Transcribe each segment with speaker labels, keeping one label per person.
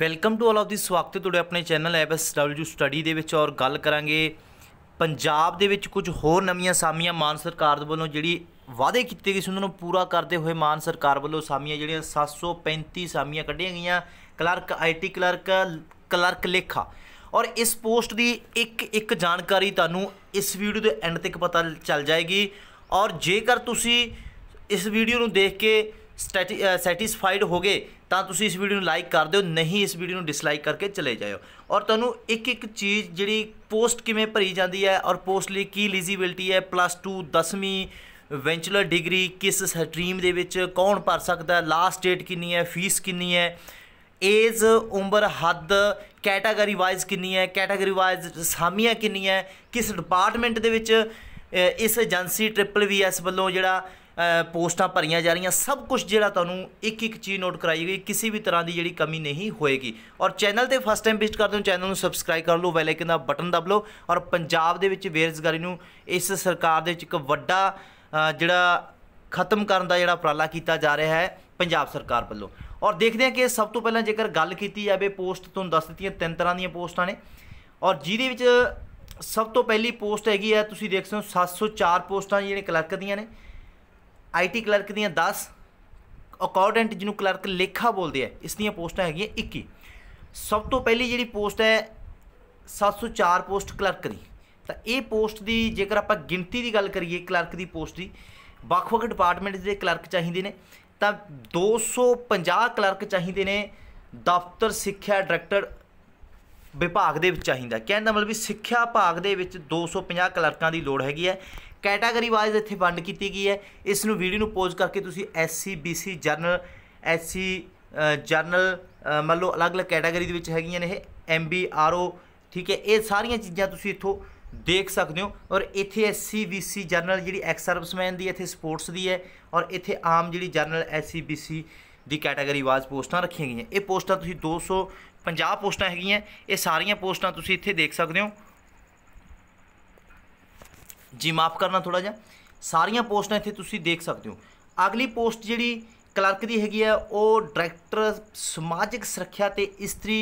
Speaker 1: welcome to all of ਦੀ ਸਵਾਗਤ ਹੈ ਤੁਹਾਡੇ ਆਪਣੇ ਚੈਨਲ ਐਬਐਸਡਬਲਯੂ ਸਟੱਡੀ ਦੇ ਵਿੱਚ ਔਰ ਗੱਲ ਕਰਾਂਗੇ ਪੰਜਾਬ ਦੇ ਵਿੱਚ ਕੁਝ ਹੋਰ ਨਵੀਆਂ ਸਾਮੀਆਂ ਮਾਨ ਸਰਕਾਰ ਦੇ ਵੱਲੋਂ ਜਿਹੜੀ ਵਾਅਦੇ ਕੀਤੇ ਗਏ ਸੀ ਉਹਨਾਂ ਨੂੰ ਪੂਰਾ ਕਰਦੇ ਹੋਏ ਮਾਨ ਸਰਕਾਰ ਵੱਲੋਂ ਸਾਮੀਆਂ ਜਿਹੜੀਆਂ 735 ਸਾਮੀਆਂ ਕੱਢੀਆਂ ਗਈਆਂ ਕਲਰਕ ਆਈਟੀ ਕਲਰਕ ਕਲਰਕ ਲੇਖਾ ਔਰ ਇਸ ਪੋਸਟ ਦੀ ਇੱਕ ਇੱਕ ਜਾਣਕਾਰੀ ਤੁਹਾਨੂੰ ਇਸ ਵੀਡੀਓ ਦੇ ਐਂਡ ਤੱਕ ਪਤਾ ਚੱਲ ਜਾਏਗੀ ਔਰ ਜੇਕਰ ਤੁਸੀਂ ਇਸ ਵੀਡੀਓ ਨੂੰ ਦੇਖ ਕੇ ਸੈਟੀਸਫਾਈਡ ਹੋਗੇ ਤਾਂ ਤੁਸੀਂ ਇਸ ਵੀਡੀਓ ਨੂੰ ਲਾਈਕ ਕਰ ਦਿਓ ਨਹੀਂ ਇਸ ਵੀਡੀਓ ਨੂੰ ਡਿਸਲਾਈਕ ਕਰਕੇ ਚਲੇ ਜਾਇਓ ਔਰ ਤੁਹਾਨੂੰ ਇੱਕ ਇੱਕ ਚੀਜ਼ ਜਿਹੜੀ ਪੋਸਟ ਕਿਵੇਂ ਭਰੀ ਜਾਂਦੀ ਹੈ ਔਰ ਪੋਸਟ ਲਈ ਕੀ ਐਲੀਜੀਬਿਲਟੀ ਹੈ ਪਲੱਸ 2 ਦਸਵੀਂ ਵੈਂਚੁਲਰ ਡਿਗਰੀ ਕਿਸ ਸਟਰੀਮ ਦੇ ਵਿੱਚ ਕੌਣ ਭਰ ਸਕਦਾ ਲਾਸਟ ਡੇਟ ਕਿੰਨੀ ਹੈ ਫੀਸ ਕਿੰਨੀ ਹੈ ਏਜ ਉਮਰ ਹੱਦ ਕੈਟਾਗਰੀ ਵਾਈਜ਼ ਕਿੰਨੀ ਹੈ ਕੈਟਾਗਰੀ ਵਾਈਜ਼ ਸਾਮੀਆਂ ਕਿੰਨੀ ਹੈ ਕਿਸ ਡਿਪਾਰਟਮੈਂਟ ਦੇ ਵਿੱਚ ਇਸ ਏਜੰਸੀ ਟ੍ਰਿਪਲ ਵੀਐਸ ਵੱਲੋਂ ਜਿਹੜਾ ਪੋਸਟਾਂ ਭਰੀਆਂ ਜਾ ਰਹੀਆਂ ਸਭ ਕੁਝ ਜਿਹੜਾ ਤੁਹਾਨੂੰ ਇੱਕ ਇੱਕ ਚੀਜ਼ ਨੋਟ ਕਰਾਈ ਗਈ ਕਿਸੇ ਵੀ ਤਰ੍ਹਾਂ ਦੀ ਜਿਹੜੀ ਕਮੀ ਨਹੀਂ ਹੋਏਗੀ ਔਰ ਚੈਨਲ ਤੇ ਫਸਟ ਟਾਈਮ ਵਿਜ਼ਿਟ ਕਰਦੇ ਹੋ ਚੈਨਲ ਨੂੰ ਸਬਸਕ੍ਰਾਈਬ ਕਰ ਲਓ ਬੈਲ ਆਈਕਨ ਦਾ ਬਟਨ ਦਬ ਲਓ ਔਰ ਪੰਜਾਬ ਦੇ ਵਿੱਚ ਬੇਰੋਜ਼ਗਾਰੀ ਨੂੰ ਇਸ ਸਰਕਾਰ ਦੇ ਵਿੱਚ ਇੱਕ ਵੱਡਾ ਜਿਹੜਾ ਖਤਮ ਕਰਨ ਦਾ ਜਿਹੜਾ ਉਪਰਾਲਾ ਕੀਤਾ ਜਾ ਰਿਹਾ ਹੈ ਪੰਜਾਬ ਸਰਕਾਰ ਵੱਲੋਂ ਔਰ ਦੇਖਦੇ ਹਾਂ ਕਿ ਸਭ ਤੋਂ ਪਹਿਲਾਂ ਜੇਕਰ ਗੱਲ ਕੀਤੀ ਜਾਵੇ ਪੋਸਟ ਤੋਂ ਦੱਸ ਦਿੱਤੀਆਂ ਤਿੰਨ ਤਰ੍ਹਾਂ ਦੀਆਂ ਪੋਸਟਾਂ ਨੇ ਔਰ ਜਿਹਦੇ ਵਿੱਚ ਸਭ ਤੋਂ ਪਹਿਲੀ ਪੋਸਟ ਹੈਗੀ ਹੈ ਤੁਸੀਂ ਦੇਖ ਸਕਦੇ ਹੋ 704 ਪੋਸਟਾਂ ਜਿਹੜੀਆਂ ਕਲਰਕ ਦੀਆਂ ਨੇ ਆਈਟੀ ਕਲਰਕ ਦੀਆਂ 10 ਅਕਾਊਂਟੈਂਟ ਜਿਹਨੂੰ ਕਲਰਕ ਲੇਖਾ ਬੋਲਦੇ ਆ ਇਸ ਦੀਆਂ ਪੋਸਟਾਂ ਹੈਗੀਆਂ 21 ਸਭ ਤੋਂ ਪਹਿਲੀ ਜਿਹੜੀ ਪੋਸਟ ਹੈ 704 ਪੋਸਟ ਕਲਰਕ ਦੀ ਤਾਂ ਇਹ ਪੋਸਟ ਦੀ ਜੇਕਰ ਆਪਾਂ ਗਿਣਤੀ ਦੀ ਗੱਲ ਕਰੀਏ ਕਲਰਕ ਦੀ ਪੋਸਟ ਦੀ ਵੱਖ-ਵੱਖ ਡਿਪਾਰਟਮੈਂਟ ਦੇ ਕਲਰਕ ਚਾਹੀਦੇ ਨੇ ਤਾਂ 250 ਕਲਰਕ ਚਾਹੀਦੇ ਨੇ ਦਫ਼ਤਰ ਸਿੱਖਿਆ ਡਾਇਰੈਕਟਰ ਵਿਭਾਗ ਦੇ ਵਿੱਚ ਚਾਹੀਦਾ ਕਹਿੰਦਾ ਮਤਲਬ ਵੀ ਸਿੱਖਿਆ ਭਾਗ ਦੇ ਵਿੱਚ 250 ਕਲਰਕਾਂ ਦੀ ਲੋੜ ਹੈਗੀ ਹੈ ਕੈਟਾਗਰੀ ਵਾਈਜ਼ ਇੱਥੇ ਵੰਡ ਕੀਤੀ ਗਈ ਹੈ ਇਸ ਨੂੰ ਵੀਡੀਓ ਨੂੰ ਪੋਜ਼ ਕਰਕੇ ਤੁਸੀਂ SC BC general SC general ਮੰਨ ਲਓ ਅਲੱਗ-ਅਲੱਗ ਕੈਟਾਗਰੀ ਦੇ ਵਿੱਚ ਹੈਗੀਆਂ ਨੇ ਇਹ ਐਮਬੀ ਆਰਓ ਠੀਕ ਹੈ ਇਹ ਸਾਰੀਆਂ ਚੀਜ਼ਾਂ ਤੁਸੀਂ ਇੱਥੋਂ ਦੇਖ ਸਕਦੇ ਹੋ ਔਰ ਇੱਥੇ ਐਸਸੀ ਬੀਸੀ ਜਰਨਲ ਜਿਹੜੀ ਐਕਸ ਸਰਵਿਸਮੈਨ ਦੀ ਇੱਥੇ ਸਪੋਰਟਸ ਦੀ ਹੈ ਔਰ ਇੱਥੇ ਆਮ ਜਿਹੜੀ ਜਰਨਲ ਐਸਸੀ ਬੀਸੀ ਦੀ ਕੈਟਾਗਰੀ ਵਾਈਜ਼ ਪੋਸਟਾਂ ਰੱਖੀਆਂ ਗਈਆਂ ਇਹ ਪੋਸਟਾਂ ਤੁਸੀਂ 250 ਪੋਸਟਾਂ ਹੈਗੀਆਂ ਇਹ ਸਾਰੀਆਂ ਪੋਸਟਾਂ ਤੁਸੀਂ ਇੱਥੇ ਦੇਖ ਸਕਦੇ ਹੋ ਜੀ ਮਾਫ ਕਰਨਾ ਥੋੜਾ ਜਿਹਾ ਸਾਰੀਆਂ ਪੋਸਟਾਂ ਇੱਥੇ ਤੁਸੀਂ ਦੇਖ ਸਕਦੇ ਹੋ ਅਗਲੀ ਪੋਸਟ ਜਿਹੜੀ ਕਲਰਕ ਦੀ ਹੈਗੀ ਆ ਉਹ ਡਾਇਰੈਕਟਰ ਸਮਾਜਿਕ ਸੁਰੱਖਿਆ ਤੇ ਇਸਤਰੀ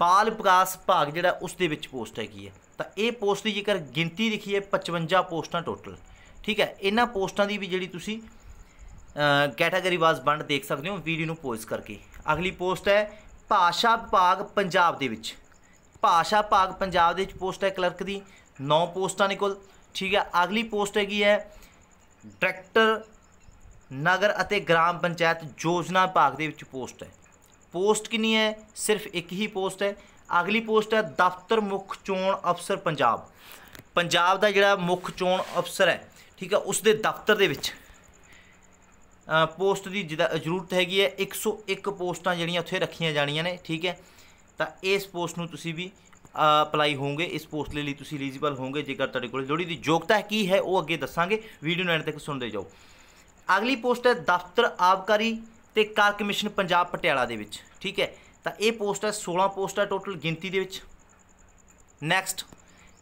Speaker 1: ਬਾਲ ਵਿਕਾਸ ਭਾਗ ਜਿਹੜਾ ਉਸ ਦੇ ਵਿੱਚ ਪੋਸਟ ਹੈਗੀ ਹੈ ਤਾਂ ਇਹ ਪੋਸਟ ਦੀ ਜੇਕਰ ਗਿਣਤੀ ਲਿਖੀ ਹੈ 55 ਪੋਸਟਾਂ ਟੋਟਲ ਠੀਕ ਹੈ ਇਹਨਾਂ ਪੋਸਟਾਂ ਦੀ ਵੀ ਜਿਹੜੀ ਤੁਸੀਂ ਕੈਟਾਗਰੀ ਵਾਸ ਬੰਡ ਦੇਖ ਸਕਦੇ ਹੋ ਵੀਡੀਓ ਨੂੰ ਪੋਜ਼ ਕਰਕੇ ਅਗਲੀ ਪੋਸਟ ਹੈ ਭਾਸ਼ਾ ਭਾਗ ਪੰਜਾਬ ਦੇ ਵਿੱਚ ਭਾਸ਼ਾ ਭਾਗ ਪੰਜਾਬ ਦੇ ਵਿੱਚ ਪੋਸਟ ਹੈ ਕਲਰਕ ਦੀ 9 ਪੋਸਟਾਂ ਨੇ ਕੋਲ ਠੀਕ ਹੈ ਅਗਲੀ ਪੋਸਟ ਹੈਗੀ ਹੈ ਡਾਇਰੈਕਟਰ ਨਗਰ ਅਤੇ ਗ੍ਰਾਮ ਪੰਚਾਇਤ ਯੋਜਨਾ ਭਾਗ ਦੇ ਵਿੱਚ ਪੋਸਟ ਹੈ ਪੋਸਟ ਕਿੰਨੀ ਹੈ ਸਿਰਫ ਇੱਕ ਹੀ ਪੋਸਟ ਹੈ ਅਗਲੀ ਪੋਸਟ ਹੈ ਦਫ਼ਤਰ ਮੁੱਖ ਚੋਣ ਅਫਸਰ ਪੰਜਾਬ ਪੰਜਾਬ ਦਾ ਜਿਹੜਾ ਮੁੱਖ ਚੋਣ ਅਫਸਰ ਹੈ ਠੀਕ ਹੈ ਉਸ ਦੇ ਦਫ਼ਤਰ ਦੇ ਵਿੱਚ ਪੋਸਟ ਦੀ ਜ਼ਰੂਰਤ ਹੈਗੀ ਹੈ 101 ਪੋਸਟਾਂ ਜਿਹੜੀਆਂ ਉੱਥੇ ਰੱਖੀਆਂ ਜਾਣੀਆਂ ਨੇ ਠੀਕ ਹੈ ਤਾਂ ਇਸ ਪੋਸਟ ਨੂੰ ਤੁਸੀਂ ਵੀ ਅਪਲਾਈ ਹੋਵੋਗੇ ਇਸ ਪੋਸਟ ਲਈ ਤੁਸੀਂ ਐਲੀਜੀਬਲ ਹੋਵੋਗੇ ਜੇਕਰ ਤੁਹਾਡੇ ਕੋਲ ਲੋੜੀ ਦੀ ਯੋਗਤਾ ਕੀ ਹੈ ਉਹ ਅੱਗੇ ਦੱਸਾਂਗੇ ਵੀਡੀਓ ਨੂੰ ਐਂਡ ਤੱਕ ਸੁਣਦੇ ਜਾਓ ਅਗਲੀ ਪੋਸਟ ਹੈ ਦਫ਼ਤਰ ਆਬਕਾਰੀ ਤੇ ਕਾਰ ਕਮਿਸ਼ਨ ਪੰਜਾਬ ਪਟਿਆਲਾ ਦੇ ਵਿੱਚ ਠੀਕ ਹੈ ਤਾਂ ਇਹ ਪੋਸਟ ਹੈ 16 ਪੋਸਟ ਹੈ ਟੋਟਲ ਗਿਣਤੀ ਦੇ ਵਿੱਚ ਨੈਕਸਟ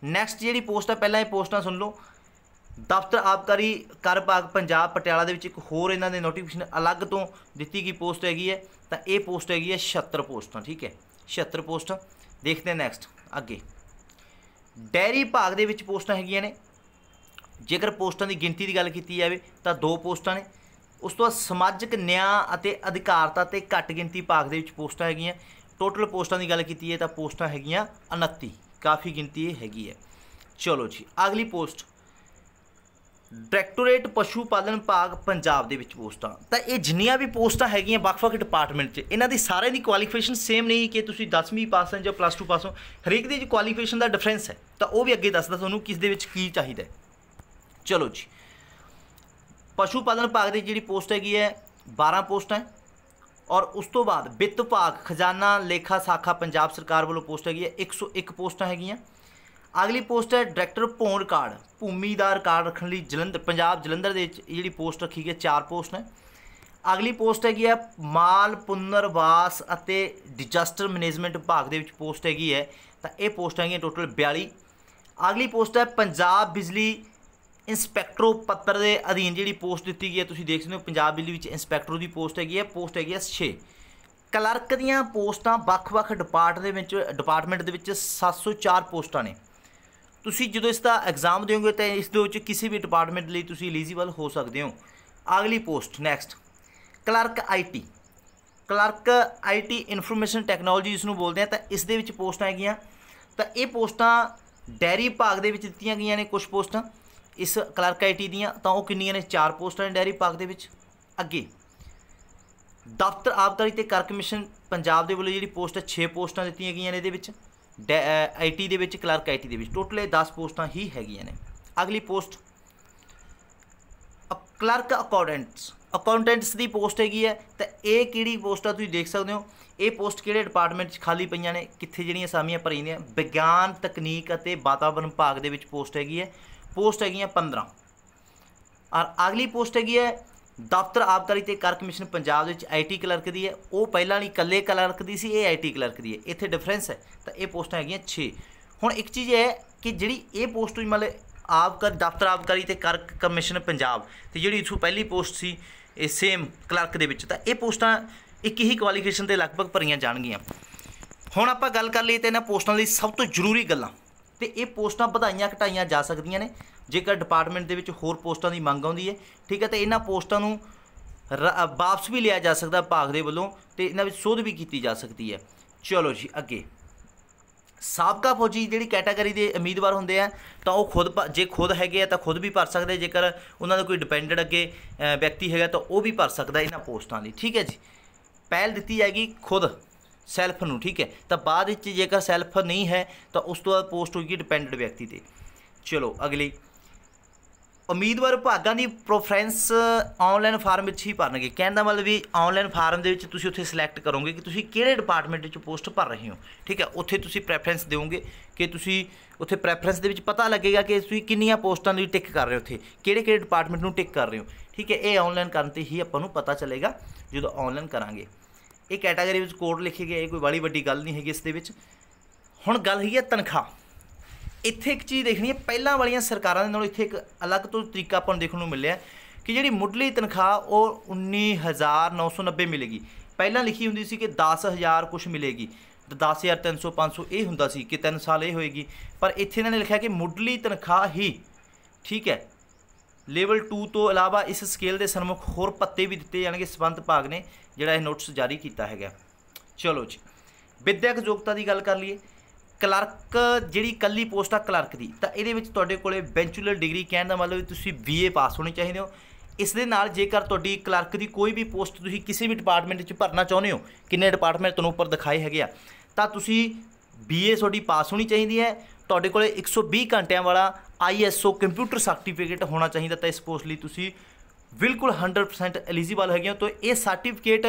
Speaker 1: ਨੈਕਸਟ ਜਿਹੜੀ ਪੋਸਟ ਹੈ ਪਹਿਲਾਂ ਇਹ ਪੋਸਟਾਂ ਸੁਣ ਲਓ ਦਫ਼ਤਰ ਆਬਕਾਰੀ ਕਰ ਭਾਗ ਪੰਜਾਬ ਪਟਿਆਲਾ ਦੇ ਵਿੱਚ ਇੱਕ ਹੋਰ ਇਹਨਾਂ ਦੇ ਨੋਟੀਫਿਕੇਸ਼ਨ ਅਲੱਗ ਤੋਂ ਦਿੱਤੀ ਗਈ ਪੋਸਟ ਹੈਗੀ ਹੈ ਤਾਂ ਇਹ ਪੋਸਟ ਹੈਗੀ ਹੈ 76 ਪੋਸਟਾਂ ਠੀਕ ਹੈ 76 ਪੋਸਟਾਂ ਦੇਖਦੇ ਨੈਕਸਟ ਅੱਗੇ ਡੈਰੀ ਭਾਗ ਦੇ ਵਿੱਚ ਪੋਸਟਾਂ ਹੈਗੀਆਂ ਨੇ ਜੇਕਰ ਪੋਸਟਾਂ ਦੀ ਗਿਣਤੀ ਦੀ ਗੱਲ ਕੀਤੀ ਜਾਵੇ ਤਾਂ ਦੋ ਪੋਸਟਾਂ ਨੇ ਉਸ ਤੋਂ ਬਾਅਦ ਸਮਾਜਿਕ ਨਿਆਂ ਅਤੇ ਅਧਿਕਾਰਤਾ ਤੇ ਘੱਟ ਗਿਣਤੀ ਭਾਗ ਦੇ ਵਿੱਚ ਪੋਸਟਾਂ ਹੈਗੀਆਂ ਟੋਟਲ ਪੋਸਟਾਂ ਦੀ ਗੱਲ ਕੀਤੀ ਹੈ ਤਾਂ ਪੋਸਟਾਂ ਹੈਗੀਆਂ 29 ਕਾਫੀ ਗਿਣਤੀ ਹੈਗੀ ਹੈ ਚਲੋ ਜੀ ਅਗਲੀ ਪੋਸਟ ਡਾਇਰੈਕਟੋਰੇਟ ਪਸ਼ੂ ਪਾਲਣ ਭਾਗ ਪੰਜਾਬ ਦੇ ਵਿੱਚ ਪੋਸਟਾਂ ਤਾਂ ਇਹ ਜਿੰਨੀਆਂ ਵੀ ਪੋਸਟਾਂ ਹੈਗੀਆਂ ਵੱਖ-ਵੱਖ ਡਿਪਾਰਟਮੈਂਟ 'ਚ ਇਹਨਾਂ ਦੀ ਸਾਰਿਆਂ ਦੀ ਕੁਆਲੀਫਿਕੇਸ਼ਨ ਸੇਮ ਨਹੀਂ ਕਿ ਤੁਸੀਂ 10ਵੀਂ ਪਾਸ ਹੋ ਜਾਂ ਪਲੱਸ 2 ਪਾਸ ਹੋ ਹਰੇਕ ਦੀ ਜੀ ਕੁਆਲੀਫਿਕੇਸ਼ਨ ਦਾ ਡਿਫਰੈਂਸ ਹੈ ਤਾਂ ਉਹ ਵੀ ਅੱਗੇ ਦੱਸਦਾ ਤੁਹਾਨੂੰ ਕਿਸ ਦੇ ਵਿੱਚ ਕੀ ਚਾਹੀਦਾ ਚਲੋ ਜੀ ਪਸ਼ੂ ਪਾਲਣ ਭਾਗ ਦੀ ਜਿਹੜੀ ਪੋਸਟ ਹੈਗੀ ਹੈ 12 ਪੋਸਟਾਂ ਹੈ ਔਰ ਉਸ ਤੋਂ ਬਾਅਦ ਵਿੱਤ ਭਾਗ ਖਜ਼ਾਨਾ ਲੇਖਾ ਸਾਖਾ ਪੰਜਾਬ ਸਰਕਾਰ ਵੱਲੋਂ ਪੋਸਟ ਹੈਗੀ ਹੈ 101 ਪੋਸਟਾਂ ਹੈਗੀਆਂ ਅਗਲੀ ਪੋਸਟ ਹੈ ਡਾਇਰੈਕਟਰ ਭੌਣ ਰਿਕਾਰਡ ਭੂਮੀ ਦਾ ਰਿਕਾਰਡ ਰੱਖਣ ਲਈ ਜਲੰਧਰ ਪੰਜਾਬ ਜਲੰਧਰ ਦੇ ਵਿੱਚ ਜਿਹੜੀ ਪੋਸਟ ਰੱਖੀ ਗਈ ਹੈ ਚਾਰ ਪੋਸਟ ਨੇ ਅਗਲੀ ਪੋਸਟ ਹੈਗੀ ਹੈ ਮਾਲ ਪੁਨਰਵਾਸ ਅਤੇ ਡਿਜ਼ਾਸਟਰ ਮੈਨੇਜਮੈਂਟ ਵਿਭਾਗ ਦੇ ਵਿੱਚ ਪੋਸਟ ਹੈਗੀ ਹੈ ਤਾਂ ਇਹ ਪੋਸਟ ਹੈਗੀਆਂ ਟੋਟਲ 42 ਅਗਲੀ ਪੋਸਟ ਹੈ ਪੰਜਾਬ ਬਿਜਲੀ ਇੰਸਪੈਕਟਰੋ ਪੱਤਰ ਦੇ ਅਧੀਨ ਜਿਹੜੀ ਪੋਸਟ ਦਿੱਤੀ ਗਈ ਹੈ ਤੁਸੀਂ ਦੇਖ ਸਕਦੇ ਹੋ ਪੰਜਾਬ ਬਿਜਲੀ ਵਿੱਚ ਇੰਸਪੈਕਟਰੋ ਦੀ ਪੋਸਟ ਹੈਗੀ ਹੈ ਪੋਸਟ ਹੈਗੀ ਹੈ 6 ਕਲਰਕ ਦੀਆਂ ਪੋਸਟਾਂ ਵੱਖ-ਵੱਖ ਡਿਪਾਰਟਮੈਂਟ ਦੇ ਵਿੱਚ ਡਿਪਾਰਟਮੈਂਟ ਦੇ ਵਿੱਚ 704 ਪੋਸਟਾਂ ਨੇ ਤੁਸੀਂ ਜਦੋਂ ਇਸ ਦਾ ਐਗਜ਼ਾਮ ਦਿਓਗੇ ਤਾਂ ਇਸ ਦੇ ਵਿੱਚ ਕਿਸੇ ਵੀ ਡਿਪਾਰਟਮੈਂਟ ਲਈ ਤੁਸੀਂ ਐਲੀਜੀਬਲ ਹੋ ਸਕਦੇ ਹੋ ਅਗਲੀ post next clerk IT clerk IT information technology ਇਸ ਨੂੰ ਬੋਲਦੇ ਆ ਤਾਂ ਇਸ ਦੇ ਵਿੱਚ ਪੋਸਟਾਂ ਹੈਗੀਆਂ ਤਾਂ ਇਹ ਪੋਸਟਾਂ ਡੈਰੀ ਭਾਗ ਦੇ ਵਿੱਚ ਦਿੱਤੀਆਂ ਗਈਆਂ ਨੇ ਕੁਝ ਪੋਸਟਾਂ ਇਸ ਕਲਰਕ ਆਈਟੀ ਦੀਆਂ ਤਾਂ ਉਹ ਕਿੰਨੀਆਂ ਨੇ ਚਾਰ ਪੋਸਟਾਂ ਨੇ ਡੈਰੀ ਭਾਗ ਦੇ ਵਿੱਚ ਅੱਗੇ ਦਫ਼ਤਰ ਆਪਦਾਰੀ ਤੇ ਕਰ ਕਮਿਸ਼ਨ ਪੰਜਾਬ ਦੇ ਵੱਲੋਂ ਜਿਹੜੀ ਪੋਸਟ ਹੈ 6 ਪੋਸਟਾਂ ਦਿੱਤੀਆਂ ਗਈਆਂ ਨੇ ਇਹਦੇ ਵਿੱਚ ਆਈਟੀ ਦੇ ਵਿੱਚ ਕਲਰਕ ਆਈਟੀ ਦੇ ਵਿੱਚ ਟੋਟਲ 10 ਪੋਸਟਾਂ ਹੀ ਹੈਗੀਆਂ ਨੇ ਅਗਲੀ ਪੋਸਟ ਕਲਰਕ ਅਕਾਊਂਟੈਂਟਸ ਅਕਾਊਂਟੈਂਟਸ ਦੀ ਪੋਸਟ ਹੈਗੀ ਹੈ ਤਾਂ ਇਹ ਕਿਹੜੀ ਪੋਸਟ ਆ ਤੁਸੀਂ ਦੇਖ ਸਕਦੇ ਹੋ ਇਹ ਪੋਸਟ ਕਿਹੜੇ ਡਿਪਾਰਟਮੈਂਟ 'ਚ ਖਾਲੀ ਪਈਆਂ ਨੇ ਕਿੱਥੇ ਜਿਹੜੀਆਂ ਅਸਾਮੀਆਂ ਭਰੀਆਂ ਨੇ ਵਿਗਿਆਨ ਤਕਨੀਕ ਅਤੇ ਵਾਤਾਵਰਣ ਭਾਗ ਦੇ ਵਿੱਚ ਪੋਸਟ ਹੈਗੀ ਹੈ ਪੋਸਟ ਹੈਗੀਆਂ 15 ਔਰ ਅਗਲੀ ਪੋਸਟ ਹੈਗੀ ਹੈ ਦਫ਼ਤਰ ਆਬਕਾਰੀ ਤੇ ਕਰ ਕਮਿਸ਼ਨ ਪੰਜਾਬ ਦੇ ਵਿੱਚ ਆਈਟੀ ਕਲਰਕ ਦੀ ਹੈ ਉਹ ਪਹਿਲਾਂ ਵਾਲੀ ਇਕੱਲੇ ਕਲਰਕ ਦੀ ਸੀ ਇਹ ਆਈਟੀ ਕਲਰਕ ਦੀ ਹੈ ਇੱਥੇ ਡਿਫਰੈਂਸ ਹੈ ਤਾਂ ਇਹ ਪੋਸਟਾਂ ਹੈਗੀਆਂ 6 ਹੁਣ ਇੱਕ ਚੀਜ਼ ਹੈ ਕਿ ਜਿਹੜੀ ਇਹ ਪੋਸਟ ਵੀ ਮਤਲਬ ਆਬਕਾਰ ਦਫ਼ਤਰ ਆਬਕਾਰੀ ਤੇ ਕਰ ਕਮਿਸ਼ਨ ਪੰਜਾਬ ਤੇ ਜਿਹੜੀ ਇਥੋਂ ਪਹਿਲੀ ਪੋਸਟ ਸੀ ਇਹ ਸੇਮ ਕਲਰਕ ਦੇ ਵਿੱਚ ਤਾਂ ਇਹ ਪੋਸਟਾਂ ਇੱਕ ਹੀ ਕੁਆਲੀਫਿਕੇਸ਼ਨ ਦੇ ਲਗਭਗ ਭਰੀਆਂ ਜਾਣਗੀਆਂ ਹੁਣ ਆਪਾਂ ਗੱਲ ਕਰ ਲਈ ਤੇ ਇਹਨਾਂ ਪੋਸਟਾਂ ਲਈ ਸਭ ਤੋਂ ਜ਼ਰੂਰੀ ਗੱਲਾਂ ਤੇ ਇਹ ਪੋਸਟਾਂ ਵਧਾਈਆਂ ਘਟਾਈਆਂ ਜਾ ਸਕਦੀਆਂ ਨੇ ਜੇਕਰ ਡਿਪਾਰਟਮੈਂਟ ਦੇ ਵਿੱਚ ਹੋਰ ਪੋਸਟਾਂ ਦੀ ਮੰਗ ਆਉਂਦੀ ਹੈ ਠੀਕ ਹੈ ਤੇ ਇਹਨਾਂ ਪੋਸਟਾਂ ਨੂੰ ਵਾਪਸ ਵੀ ਲਿਆ ਜਾ ਸਕਦਾ ਭਾਗ ਦੇ ਵੱਲੋਂ ਤੇ ਇਹਨਾਂ ਵਿੱਚ ਸੋਧ ਵੀ ਕੀਤੀ ਜਾ ਸਕਦੀ ਹੈ ਚਲੋ ਜੀ ਅੱਗੇ ਸਾਬਕਾ ਫੌਜੀ ਜਿਹੜੀ ਕੈਟਾਗਰੀ ਦੇ ਉਮੀਦਵਾਰ ਹੁੰਦੇ ਆ ਤਾਂ ਉਹ ਖੁਦ ਜੇ ਖੁਦ ਹੈਗੇ ਆ ਤਾਂ ਖੁਦ ਵੀ ਭਰ ਸਕਦੇ ਜੇਕਰ ਉਹਨਾਂ ਦਾ ਕੋਈ ਡਿਪੈਂਡਡ ਅੱਗੇ ਵਿਅਕਤੀ ਹੈਗਾ ਤਾਂ ਉਹ ਵੀ ਭਰ ਸਕਦਾ ਇਹਨਾਂ ਪੋਸਟਾਂ ਲਈ ਠੀਕ ਹੈ ਜੀ ਪਹਿਲ ਦਿੱਤੀ ਜਾਏਗੀ ਖੁਦ ਸੈਲਫ ਨੂੰ ਠੀਕ ਹੈ ਤਾਂ ਬਾਅਦ ਵਿੱਚ ਜੇਕਰ ਸੈਲਫ ਨਹੀਂ ਹੈ ਤਾਂ ਉਸ ਤੋਂ ਬਾਅਦ ਪੋਸਟ ਹੋਏਗੀ ਡਿਪੈਂਡਡ ਵਿਅਕਤੀ ਤੇ ਚਲੋ ਅਗਲੀ ਉਮੀਦਵਾਰ ਭਾਗਾਂ ਦੀ ਪ੍ਰੋਫਰੈਂਸ ਆਨਲਾਈਨ ਫਾਰਮ ਵਿੱਚ ਹੀ ਭਰਨਗੇ ਕਹਿਣ ਦਾ ਮਤਲਬ ਵੀ ਆਨਲਾਈਨ ਫਾਰਮ ਦੇ ਵਿੱਚ ਤੁਸੀਂ ਉੱਥੇ ਸਿਲੈਕਟ ਕਰੋਗੇ ਕਿ ਤੁਸੀਂ ਕਿਹੜੇ ਡਿਪਾਰਟਮੈਂਟ ਵਿੱਚ ਪੋਸਟ ਭਰ ਰਹੇ ਹੋ ਠੀਕ ਹੈ ਉੱਥੇ ਤੁਸੀਂ ਪ੍ਰੈਫਰੈਂਸ ਦਿਓਗੇ ਕਿ ਤੁਸੀਂ ਉੱਥੇ ਪ੍ਰੈਫਰੈਂਸ ਦੇ ਵਿੱਚ ਪਤਾ ਲੱਗੇਗਾ ਕਿ ਤੁਸੀਂ ਕਿੰਨੀਆਂ ਪੋਸਟਾਂ ਦੀ ਟਿਕ ਕਰ ਰਹੇ ਹੋ ਉੱਥੇ ਕਿਹੜੇ ਕਿਹੜੇ ਡਿਪਾਰਟਮੈਂਟ ਨੂੰ ਟਿਕ ਕਰ ਰਹੇ ਹੋ ਠੀਕ ਹੈ ਇਹ ਆਨਲਾਈਨ ਕਰਨ ਤੇ ਹੀ ਆਪਾਂ ਨੂੰ ਪਤਾ ਚੱਲੇਗਾ ਜਦੋਂ ਆਨਲਾਈਨ ਕਰਾਂਗੇ ਇਹ ਕੈਟਾਗਰੀ ਵਿੱਚ ਕੋਡ ਲਿਖੇ ਗਏ ਇਹ ਕੋਈ ਬੜੀ ਵੱਡੀ ਗੱਲ ਨਹੀਂ ਹੈਗੀ ਇਸ ਦੇ ਵਿੱਚ ਹੁਣ ਗੱਲ ਹੈ ਤਨਖਾਹ ਇੱਥੇ ਇੱਕ ਚੀਜ਼ ਦੇਖਣੀ ਹੈ ਪਹਿਲਾਂ ਵਾਲੀਆਂ ਸਰਕਾਰਾਂ ਦੇ ਨਾਲੋਂ ਇੱਥੇ ਇੱਕ ਅਲੱਗ ਤੋਂ ਤਰੀਕਾ ਆਪਾਂ ਨੂੰ ਦੇਖਣ ਨੂੰ ਮਿਲਿਆ ਕਿ ਜਿਹੜੀ ਮੁੱਢਲੀ ਤਨਖਾਹ ਉਹ 19990 ਮਿਲੇਗੀ ਪਹਿਲਾਂ ਲਿਖੀ ਹੁੰਦੀ ਸੀ ਕਿ 10000 ਕੁਝ ਮਿਲੇਗੀ 10300 500 ਇਹ ਹੁੰਦਾ ਸੀ ਕਿ 3 ਸਾਲ ਇਹ ਹੋਏਗੀ ਪਰ ਇੱਥੇ ਇਹਨਾਂ ਨੇ ਲਿਖਿਆ ਕਿ ਮੁੱਢਲੀ ਤਨਖਾਹ ਹੀ ਠੀਕ ਹੈ ਲੈਵਲ 2 ਤੋਂ ਇਲਾਵਾ ਇਸ ਸਕੇਲ ਦੇ ਸਨਮੁਖ ਹੋਰ ਪੱਤੇ ਵੀ ਦਿੱਤੇ ਜਾਣਗੇ ਸਬੰਧ ਭਾਗ ਨੇ ਜਿਹੜਾ ਇਹ ਨੋਟਿਸ ਜਾਰੀ ਕੀਤਾ ਹੈਗਾ ਚਲੋ ਜੀ ਵਿਦਿਅਕ ਯੋਗਤਾ ਦੀ ਗੱਲ ਕਰ ਲਈਏ ਕਲਰਕ ਜਿਹੜੀ ਕੱਲੀ ਪੋਸਟ ਆ ਕਲਰਕ ਦੀ ਤਾਂ ਇਹਦੇ ਵਿੱਚ ਤੁਹਾਡੇ ਕੋਲੇ ਬੈਂਚੁਲਰ ਡਿਗਰੀ ਕਹਿਣ ਦਾ ਮਤਲਬ ਤੁਸੀਂ ਬੀਏ ਪਾਸ ਹੋਣੀ ਚਾਹੀਦੇ ਹੋ ਇਸ ਦੇ ਨਾਲ ਜੇਕਰ ਤੁਹਾਡੀ ਕਲਰਕ ਦੀ ਕੋਈ ਵੀ ਪੋਸਟ ਤੁਸੀਂ ਕਿਸੇ ਵੀ ਡਿਪਾਰਟਮੈਂਟ ਵਿੱਚ ਭਰਨਾ ਚਾਹੁੰਦੇ ਹੋ ਕਿੰਨੇ ਡਿਪਾਰਟਮੈਂਟ ਤੁਹਾਨੂੰ ਉੱਪਰ ਦਿਖਾਏ ਹੈਗੇ ਆ ਤਾਂ ਤੁਸੀਂ ਬੀਏ ਤੁਹਾਡੀ ਪਾਸ ਹੋਣੀ ਚਾਹੀਦੀ ਹੈ ਤੁਹਾਡੇ ਕੋਲੇ 120 ਘੰਟਿਆਂ ਵਾਲਾ ਆਈਐਸਓ ਕੰਪਿਊਟਰ ਸਰਟੀਫਿਕੇਟ ਹੋਣਾ ਚਾਹੀਦਾ ਤਾਂ ਇਸ ਪੋਸਟ ਲਈ ਤੁਸੀਂ ਬਿਲਕੁਲ 100% ਐਲੀਜੀਬਲ ਹੈਗੇ ਹੋ ਤਾਂ ਇਹ ਸਰਟੀਫਿਕੇਟ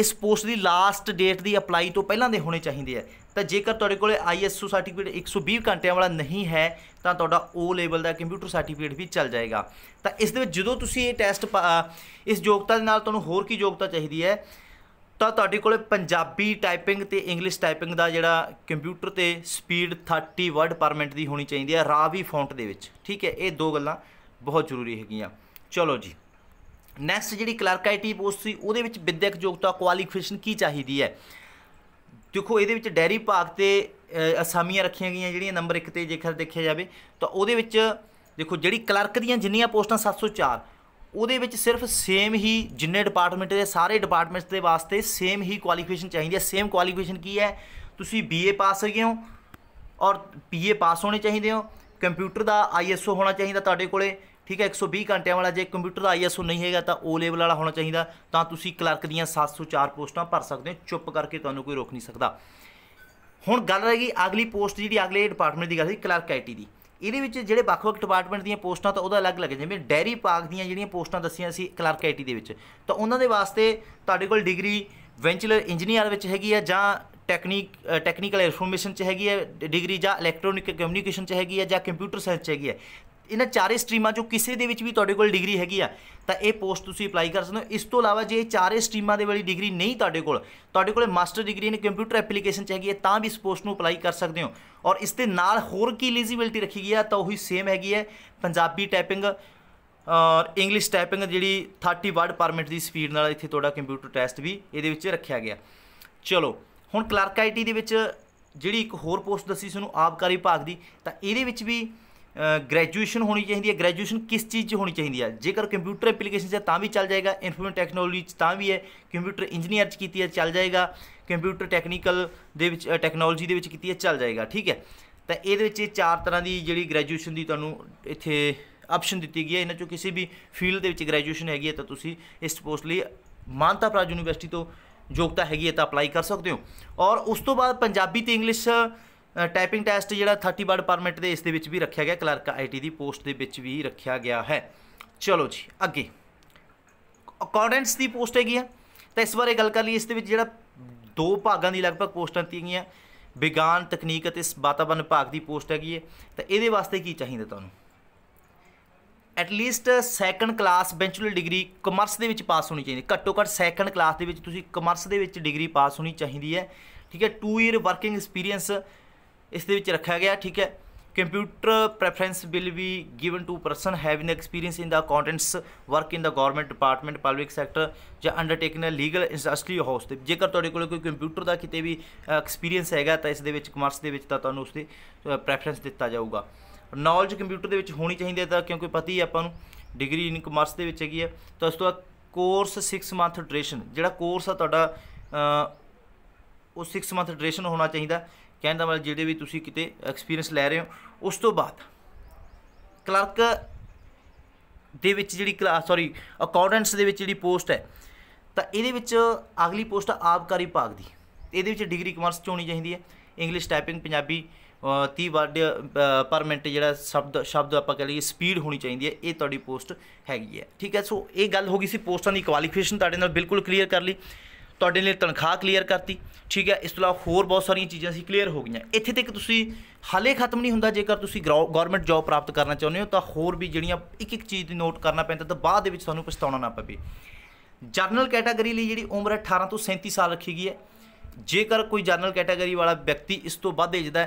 Speaker 1: ਇਸ ਪੋਸਟ ਦੀ ਲਾਸਟ ਡੇਟ ਦੀ ਅਪਲਾਈ ਤੋਂ ਪਹਿਲਾਂ ਦੇ ਹੋਣੇ ਚਾਹੀਦੇ ਆ ਤਾਂ ਜੇਕਰ ਤੁਹਾਡੇ ਕੋਲੇ ਆਈਐਸਓ ਸਰਟੀਫਿਕੇਟ 120 ਘੰਟਿਆਂ ਵਾਲਾ ਨਹੀਂ ਹੈ ਤਾਂ ਤੁਹਾਡਾ ਓ ਲੈਵਲ ਦਾ ਕੰਪਿਊਟਰ ਸਰਟੀਫਿਕੇਟ ਵੀ ਚੱਲ ਜਾਏਗਾ ਤਾਂ ਇਸ ਦੇ ਵਿੱਚ ਜਦੋਂ ਤੁਸੀਂ ਇਹ ਟੈਸਟ ਇਸ ਯੋਗਤਾ ਦੇ ਨਾਲ ਤੁਹਾਨੂੰ ਹੋਰ ਕੀ ਯੋਗਤਾ ਚਾਹੀਦੀ ਹੈ ਤਾਂ ਤੁਹਾਡੇ ਕੋਲੇ ਪੰਜਾਬੀ ਟਾਈਪਿੰਗ ਤੇ ਇੰਗਲਿਸ਼ ਟਾਈਪਿੰਗ ਦਾ ਜਿਹੜਾ ਕੰਪਿਊਟਰ ਤੇ ਸਪੀਡ 30 ਵਰਡ ਪਰ ਮਿੰਟ ਦੀ ਹੋਣੀ ਚਾਹੀਦੀ ਹੈ ਰਾਵੀ ਫੌਂਟ ਦੇ ਵਿੱਚ ਠੀਕ ਹੈ ਇਹ ਦੋ ਗੱਲਾਂ ਬਹੁਤ ਜ਼ਰੂਰੀ ਹੈਗੀਆਂ ਚਲੋ ਜੀ ਨੈਕਸਟ ਜਿਹੜੀ ਕਲਰਕ ਆਈਟੀ ਪੋਸਟ ਸੀ ਉਹਦੇ ਵਿੱਚ ਵਿਦਿਅਕ ਯੋਗਤਾ ਕੁਆਲੀਫਿਕੇਸ਼ਨ ਕੀ ਚਾਹੀਦੀ ਹੈ ਦੇਖੋ ਇਹਦੇ ਵਿੱਚ ਡੈਰੀ ਭਾਗ ਤੇ ਅਸਾਮੀਆਂ ਰੱਖੀਆਂ ਗਈਆਂ ਜਿਹੜੀਆਂ ਨੰਬਰ 1 ਤੇ ਜੇਕਰ ਦੇਖਿਆ ਜਾਵੇ ਤਾਂ ਉਹਦੇ ਵਿੱਚ ਦੇਖੋ ਜਿਹੜੀ ਕਲਰਕ ਦੀਆਂ ਜਿੰਨੀਆਂ ਪੋਸਟਾਂ 704 ਉਹਦੇ ਵਿੱਚ ਸਿਰਫ ਸੇਮ ਹੀ ਜਿੰਨੇ ਡਿਪਾਰਟਮੈਂਟ ਦੇ ਸਾਰੇ ਡਿਪਾਰਟਮੈਂਟਸ ਦੇ ਵਾਸਤੇ ਸੇਮ ਹੀ ਕੁਆਲੀਫਿਕੇਸ਼ਨ ਚਾਹੀਦੀ ਹੈ ਸੇਮ ਕੁਆਲੀਫਿਕੇਸ਼ਨ ਕੀ ਹੈ ਤੁਸੀਂ ਬੀਏ ਪਾਸ ਹੋ ਗਏ ਹੋ ਔਰ ਪੀਏ ਪਾਸ ਹੋਣੇ ਚਾਹੀਦੇ ਹੋ ਕੰਪਿਊਟਰ ਦਾ ਆਈਐਸਓ ਹੋਣਾ ਚਾਹੀਦਾ ਤੁਹਾਡੇ ਕੋਲੇ ਠੀਕ ਹੈ 120 ਘੰਟਿਆਂ ਵਾਲਾ ਜੇ ਕੰਪਿਊਟਰ ਦਾ ਆਈਐਸਓ ਨਹੀਂ ਹੈਗਾ ਤਾਂ ਓ ਲੈਵਲ ਵਾਲਾ ਹੋਣਾ ਚਾਹੀਦਾ ਤਾਂ ਤੁਸੀਂ ਕਲਰਕ ਦੀਆਂ 704 ਪੋਸਟਾਂ ਭਰ ਸਕਦੇ ਹੋ ਚੁੱਪ ਕਰਕੇ ਤੁਹਾਨੂੰ ਕੋਈ ਰੋਕ ਨਹੀਂ ਸਕਦਾ ਹੁਣ ਗੱਲ ਰਹਿ ਗਈ ਅਗਲੀ ਪੋਸਟ ਜਿਹੜੀ ਅਗਲੇ ਡਿਪਾਰਟਮੈਂਟ ਦੀ ਗੱਲ ਸੀ ਕਲਰਕ ਆਈਟੀ ਦੀ ਇਹਦੇ ਵਿੱਚ ਜਿਹੜੇ ਵੱਖ-ਵੱਖ ਡਿਪਾਰਟਮੈਂਟ ਦੀਆਂ ਪੋਸਟਾਂ ਤਾਂ ਉਹਦਾ ਅਲੱਗ ਅਲੱਗ ਜਿਵੇਂ ਡੈਰੀ ਪਾਰਕ ਦੀਆਂ ਜਿਹੜੀਆਂ ਪੋਸਟਾਂ ਦੱਸੀਆਂ ਸੀ ਕਲਰਕ ਆਈਟੀ ਦੇ ਵਿੱਚ ਤਾਂ ਉਹਨਾਂ ਦੇ ਵਾਸਤੇ ਤੁਹਾਡੇ ਕੋਲ ਡਿਗਰੀ ਵੈਂਚਲਰ ਇੰਜੀਨੀਅਰ ਵਿੱਚ ਹੈਗੀ ਆ ਜਾਂ ਟੈਕਨੀਕ ਟੈਕਨੀਕਲ ਇਨਫੋਰਮੇਸ਼ਨ ਚ ਹੈਗੀ ਹੈ ਡਿਗਰੀ ਜਾਂ ਇਲੈਕਟ੍ਰੋਨਿਕ ਕਮਿਊਨੀਕੇਸ਼ਨ ਚ ਹੈਗੀ ਹੈ ਜਾਂ ਕੰਪਿਊਟਰ ਸਾਇੰਸ ਚ ਹੈਗੀ ਹੈ ਇਹਨਾਂ ਚਾਰੇ ਸਟਰੀਮਾਂ ਚੋਂ ਕਿਸੇ ਦੇ ਵਿੱਚ ਵੀ ਤੁਹਾਡੇ ਕੋਲ ਡਿਗਰੀ ਹੈਗੀ ਆ ਤਾਂ ਇਹ ਪੋਸਟ ਤੁਸੀਂ ਅਪਲਾਈ ਕਰ ਸਕਦੇ ਹੋ ਇਸ ਤੋਂ ਇਲਾਵਾ ਜੇ ਇਹ ਚਾਰੇ ਸਟਰੀਮਾਂ ਦੇ ਵਾਲੀ ਡਿਗਰੀ ਨਹੀਂ ਤੁਹਾਡੇ ਕੋਲ ਤੁਹਾਡੇ ਕੋਲ master degree in computer application ਚ ਹੈਗੀ ਹੈ ਤਾਂ ਵੀ ਇਸ ਪੋਸਟ ਨੂੰ ਅਪਲਾਈ ਕਰ ਸਕਦੇ ਹੋ ਔਰ ਇਸ ਦੇ ਨਾਲ ਹੋਰ ਕੀ ਐਲੀਜੀਬਿਲਟੀ ਰੱਖੀ ਗਈ ਆ ਤਾਂ ਉਹੀ ਸੇਮ ਹੈਗੀ ਹੈ ਪੰਜਾਬੀ ਟਾਈਪਿੰਗ ਔਰ ਇੰਗਲਿਸ਼ ਟਾਈਪਿੰਗ ਜਿਹੜੀ 30 ਵਰਡ ਪਰ ਮਿੰਟ ਦੀ ਸਪੀਡ ਨਾਲ ਇੱਥੇ ਤੁਹਾਡਾ ਕੰਪਿਊਟਰ ਟੈਸਟ ਵੀ ਇਹਦੇ ਵਿੱਚ ਰੱਖਿਆ ਗਿਆ ਚਲੋ ਹੁਣ ਕਲਰਕ ਆਈਟੀ ਦੇ ਵਿੱਚ ਜਿਹੜੀ ਇੱਕ ਹੋਰ ਪੋਸਟ ਦੱਸੀ ਤੁਹਾਨੂੰ ਆਬਕਾਰੀ ਭਾਗ ਦੀ ਤਾਂ ਇਹਦੇ ਵਿੱਚ ਵੀ ਗ੍ਰੈਜੂਏਸ਼ਨ ਹੋਣੀ ਚਾਹੀਦੀ ਹੈ ਗ੍ਰੈਜੂਏਸ਼ਨ ਕਿਸ ਚੀਜ਼ 'ਚ ਹੋਣੀ ਚਾਹੀਦੀ ਹੈ ਜੇਕਰ ਕੰਪਿਊਟਰ ਐਪਲੀਕੇਸ਼ਨ 'ਚ ਤਾਂ ਵੀ ਚੱਲ ਜਾਏਗਾ ਇਨਫੋਰਮੇਸ਼ਨ ਟੈਕਨੋਲੋਜੀ 'ਚ ਤਾਂ ਵੀ ਹੈ ਕੰਪਿਊਟਰ ਇੰਜੀਨੀਅਰ 'ਚ ਕੀਤੀ ਹੈ ਚੱਲ ਜਾਏਗਾ ਕੰਪਿਊਟਰ ਟੈਕਨੀਕਲ ਦੇ ਵਿੱਚ ਟੈਕਨੋਲੋਜੀ ਦੇ ਵਿੱਚ ਕੀਤੀ ਹੈ ਚੱਲ ਜਾਏਗਾ ਠੀਕ ਹੈ ਤਾਂ ਇਹਦੇ ਵਿੱਚ ਇਹ ਚਾਰ ਤਰ੍ਹਾਂ ਦੀ ਜਿਹੜੀ ਗ੍ਰੈਜੂਏਸ਼ਨ ਦੀ ਤੁਹਾਨੂੰ ਇੱਥੇ ਆਪਸ਼ਨ ਦਿੱਤੀ ਗਈ ਹੈ ਇਹਨਾਂ ਚੋਂ ਕਿਸੇ ਵੀ ਫੀਲਡ ਦੇ ਵਿੱਚ ਗ੍ਰੈਜੂਏਸ਼ਨ ਹੈਗੀ ਹੈ ਤਾਂ ਤੁਸੀਂ ਇਸ ਪੋਸਟ ਲਈ ਮਾਨਤਾ ਪ੍ਰਾਪਤ ਯੂਨੀਵਰਸਿਟੀ ਤੋਂ ਯੋਗਤਾ ਹੈਗੀ ਹੈ ਤਾਂ ਅਪਲਾਈ ਕਰ ਸਕਦੇ ਹੋ ਔਰ ਉਸ ਤੋਂ ਬਾਅਦ ਪੰਜਾਬੀ ਤੇ ਇੰਗਲਿਸ਼ ਟਾਈਪਿੰਗ ਟੈਸਟ ਜਿਹੜਾ 30 ਵਰਡ ਪਰ ਮਿੰਟ ਦੇ ਇਸ ਦੇ ਵਿੱਚ ਵੀ ਰੱਖਿਆ ਗਿਆ ਕਲਰਕ ਆਈਟੀ ਦੀ ਪੋਸਟ ਦੇ ਵਿੱਚ ਵੀ ਰੱਖਿਆ ਗਿਆ ਹੈ ਚਲੋ ਜੀ ਅੱਗੇ ਅਕੋਰਡੈਂਸ ਦੀ ਪੋਸਟ ਹੈਗੀ ਆ ਤਾਂ ਇਸ ਬਾਰੇ ਗੱਲ ਕਰ ਲਈ ਇਸ ਦੇ ਵਿੱਚ ਜਿਹੜਾ ਦੋ ਭਾਗਾਂ ਦੀ ਲਗਭਗ ਪੋਸਟਾਂ ਤੀਆਂ ਵਿਗਿਆਨ ਤਕਨੀਕ ਅਤੇ ਵਾਤਾਵਰਣ ਭਾਗ ਦੀ ਪੋਸਟ ਹੈਗੀ ਹੈ ਤਾਂ ਇਹਦੇ ਵਾਸਤੇ ਕੀ ਚਾਹੀਦਾ ਤੁਹਾਨੂੰ at least second class bachelor degree commerce ਦੇ ਵਿੱਚ ਪਾਸ ਹੋਣੀ ਚਾਹੀਦੀ ਘੱਟੋ ਘੱਟ ਸੈਕੰਡ ਕਲਾਸ ਦੇ ਵਿੱਚ ਤੁਸੀਂ ਕਮਰਸ ਦੇ ਵਿੱਚ ਡਿਗਰੀ ਪਾਸ ਹੋਣੀ ਚਾਹੀਦੀ ਹੈ ਠੀਕ ਹੈ 2 ਇਅਰ ਵਰਕਿੰਗ ਐਕਸਪੀਰੀਅੰਸ ਇਸ ਦੇ ਵਿੱਚ ਰੱਖਿਆ ਗਿਆ ਠੀਕ ਹੈ computer preference will be given to person having experience in the contents work in the government department public sector ਜਾਂ undertaken a legal industry house ਤੇ ਜੇਕਰ ਤੁਹਾਡੇ ਕੋਲ ਕੋਈ ਕੰਪਿਊਟਰ ਦਾ ਕਿਤੇ ਵੀ ਐਕਸਪੀਰੀਅੰਸ ਹੈਗਾ ਤਾਂ ਇਸ ਦੇ ਵਿੱਚ ਕਮਰਸ ਦੇ ਵਿੱਚ ਤਾਂ ਤੁਹਾਨੂੰ ਉਸ ਦੀ ਪ੍ਰੈਫਰੈਂਸ ਦਿੱਤਾ ਜਾਊਗਾ ਨੌਲੇਜ ਕੰਪਿਊਟਰ ਦੇ ਵਿੱਚ ਹੋਣੀ ਚਾਹੀਦੀ ਹੈ ਤਾਂ ਕਿਉਂਕਿ ਪਤਾ ਹੀ ਆਪਾਂ ਨੂੰ ਡਿਗਰੀ ਇਨ ਕਮਰਸ ਦੇ ਵਿੱਚ ਹੈਗੀ ਹੈ ਤਾਂ ਉਸ ਤੋਂ ਬਾਅਦ ਕੋਰਸ 6 ਮੰਥ ਡਿਊਰੇਸ਼ਨ ਜਿਹੜਾ ਕੋਰਸ ਆ ਤੁਹਾਡਾ ਉਹ 6 ਮੰਥ ਡਿਊਰੇਸ਼ਨ ਹੋਣਾ ਚਾਹੀਦਾ ਕਹਿਣ ਦਾ ਮਤਲਬ ਜਿਹੜੇ ਵੀ ਤੁਸੀਂ ਕਿਤੇ ਐਕਸਪੀਰੀਅੰਸ ਲੈ ਰਹੇ ਹੋ ਉਸ ਤੋਂ ਬਾਅਦ ਕਲਰਕ ਦੇ ਵਿੱਚ ਜਿਹੜੀ ਕਲਾਸ ਸੌਰੀ ਅਕਾਊਂਟੈਂਟਸ ਦੇ ਵਿੱਚ ਜਿਹੜੀ ਪੋਸਟ ਹੈ ਤਾਂ ਇਹਦੇ ਵਿੱਚ ਅਗਲੀ ਪੋਸਟ ਆਬਕਾਰੀ ਭਾਗ ਦੀ ਇਹਦੇ ਵਿੱਚ ਡਿਗਰੀ ਕਮਰਸ ਚ ਹੋਣੀ ਚਾਹੀਦੀ ਹੈ English typing Punjabi 30 word per minute ਜਿਹੜਾ ਸ਼ਬਦ ਸ਼ਬਦ ਆਪਾਂ ਕਹ ਲਈਏ ਸਪੀਡ ਹੋਣੀ ਚਾਹੀਦੀ ਹੈ ਇਹ ਤੁਹਾਡੀ ਪੋਸਟ ਹੈਗੀ ਹੈ ਠੀਕ ਹੈ ਸੋ ਇਹ ਗੱਲ ਹੋ ਗਈ ਸੀ ਪੋਸਟਾਂ ਦੀ ਕੁਆਲੀਫਿਕੇਸ਼ਨ ਤੁਹਾਡੇ ਨਾਲ ਬਿਲਕੁਲ ਕਲੀਅਰ ਕਰ ਲਈ ਤੁਹਾਡੇ ਲਈ ਤਨਖਾਹ ਕਲੀਅਰ ਕਰਤੀ ਠੀਕ ਹੈ ਇਸ ਤੋਂ ਇਲਾਵਾ ਹੋਰ ਬਹੁਤ ਸਾਰੀਆਂ ਚੀਜ਼ਾਂ ਸੀ ਕਲੀਅਰ ਹੋ ਗਈਆਂ ਇੱਥੇ ਤੱਕ ਤੁਸੀਂ ਹਾਲੇ ਖਤਮ ਨਹੀਂ ਹੁੰਦਾ ਜੇਕਰ ਤੁਸੀਂ ਗਵਰਨਮੈਂਟ ਜੌਬ ਪ੍ਰਾਪਤ ਕਰਨਾ ਚਾਹੁੰਦੇ ਹੋ ਤਾਂ ਹੋਰ ਵੀ ਜਿਹੜੀਆਂ ਇੱਕ ਇੱਕ ਚੀਜ਼ ਦੀ ਨੋਟ ਕਰਨਾ ਪੈਂਦਾ ਤਾਂ ਬਾਅਦ ਦੇ ਵਿੱਚ ਤੁਹਾਨੂੰ ਪਛਤਾਉਣਾ ਨਾ ਪਵੇ ਜਨਰਲ ਕੈਟਾਗਰੀ ਲਈ ਜਿਹੜੀ ਉਮਰ 18 ਤੋਂ 37 ਸਾਲ ਰੱਖੀ ਗਈ ਹੈ ਜੇਕਰ ਕੋਈ ਜਨਰਲ ਕੈਟਾਗਰੀ ਵਾਲਾ ਵਿਅਕਤੀ ਇਸ ਤੋਂ ਵੱਧ ਏਜ ਦਾ